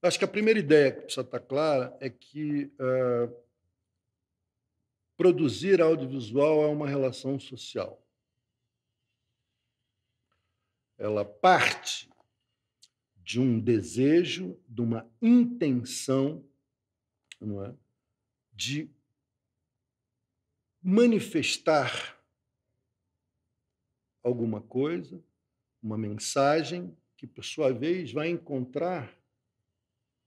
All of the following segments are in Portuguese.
Acho que a primeira ideia que precisa estar clara é que uh, produzir audiovisual é uma relação social. Ela parte de um desejo, de uma intenção, não é? de manifestar alguma coisa, uma mensagem que, por sua vez, vai encontrar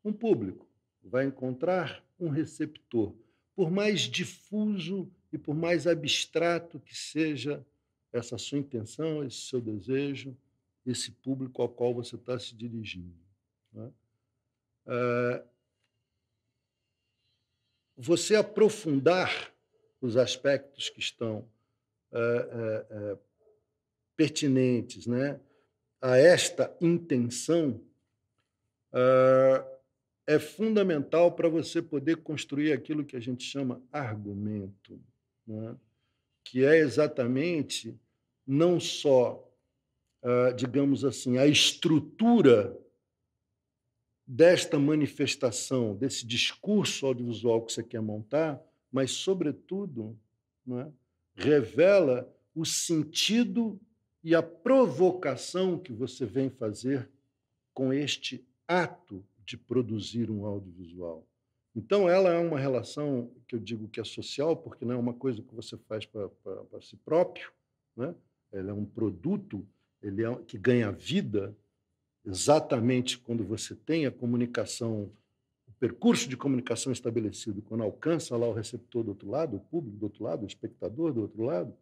um público, vai encontrar um receptor. Por mais difuso e por mais abstrato que seja essa sua intenção, esse seu desejo, esse público ao qual você está se dirigindo. Né? É... Você aprofundar os aspectos que estão é, é, pertinentes né, a esta intenção é fundamental para você poder construir aquilo que a gente chama argumento, né? que é exatamente não só, ah, digamos assim, a estrutura desta manifestação, desse discurso audiovisual que você quer montar, mas, sobretudo, né? revela o sentido e a provocação que você vem fazer com este ato de produzir um audiovisual. Então, ela é uma relação que eu digo que é social, porque não é uma coisa que você faz para si próprio, né? ela é um produto ele é, que ganha vida exatamente quando você tem a comunicação, o percurso de comunicação estabelecido, quando alcança lá o receptor do outro lado, o público do outro lado, o espectador do outro lado.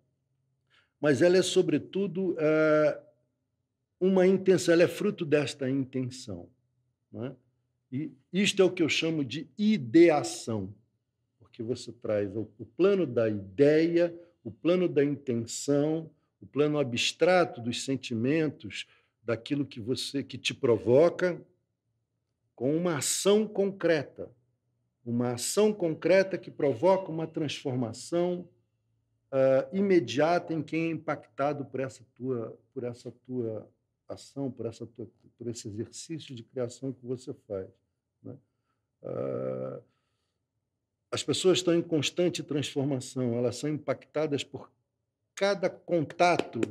Mas ela é, sobretudo, eh, uma intenção, ela é fruto desta intenção. Não é? E isto é o que eu chamo de ideação, porque você traz o, plano da ideia, o plano da intenção, o plano abstrato dos sentimentos, daquilo que você que te provoca com uma ação concreta, uma ação concreta que provoca uma transformação uh, imediata em quem é impactado por essa tua por essa tua ação, por essa tua, por esse exercício de criação que você faz. Ah, as pessoas estão em constante transformação, elas são impactadas por cada contato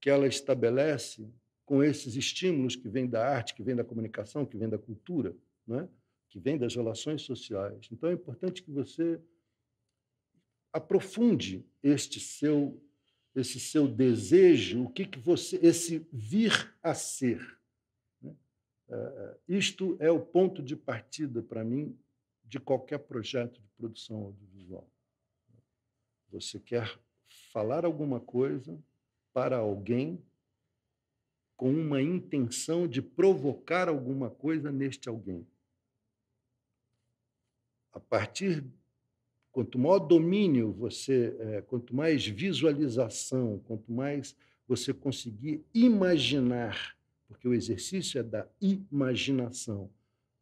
que ela estabelece com esses estímulos que vêm da arte, que vêm da comunicação, que vêm da cultura, né? que vêm das relações sociais. Então é importante que você aprofunde este seu esse seu desejo, o que que você esse vir a ser, eh, eh, isto é o ponto de partida para mim de qualquer projeto de produção audiovisual. Você quer falar alguma coisa para alguém com uma intenção de provocar alguma coisa neste alguém. A partir quanto maior domínio você, é, quanto mais visualização, quanto mais você conseguir imaginar porque o exercício é da imaginação.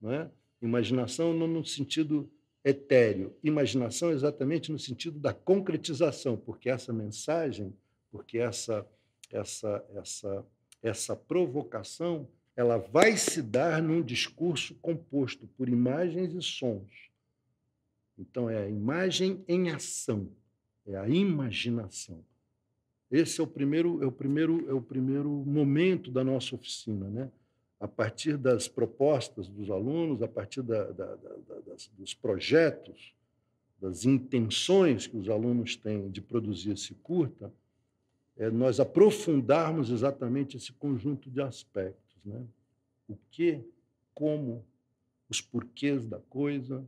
Não é? Imaginação não no sentido etéreo, imaginação exatamente no sentido da concretização, porque essa mensagem, porque essa, essa, essa, essa provocação, ela vai se dar num discurso composto por imagens e sons. Então, é a imagem em ação, é a imaginação. Esse é o primeiro, é o primeiro, é o primeiro momento da nossa oficina, né? A partir das propostas dos alunos, a partir da, da, da, das, dos projetos, das intenções que os alunos têm de produzir esse curta, é nós aprofundarmos exatamente esse conjunto de aspectos, né? O que, como, os porquês da coisa,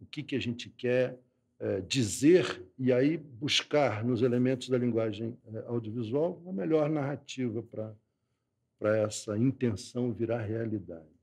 o que que a gente quer, é, dizer e aí buscar nos elementos da linguagem é, audiovisual a melhor narrativa para essa intenção virar realidade.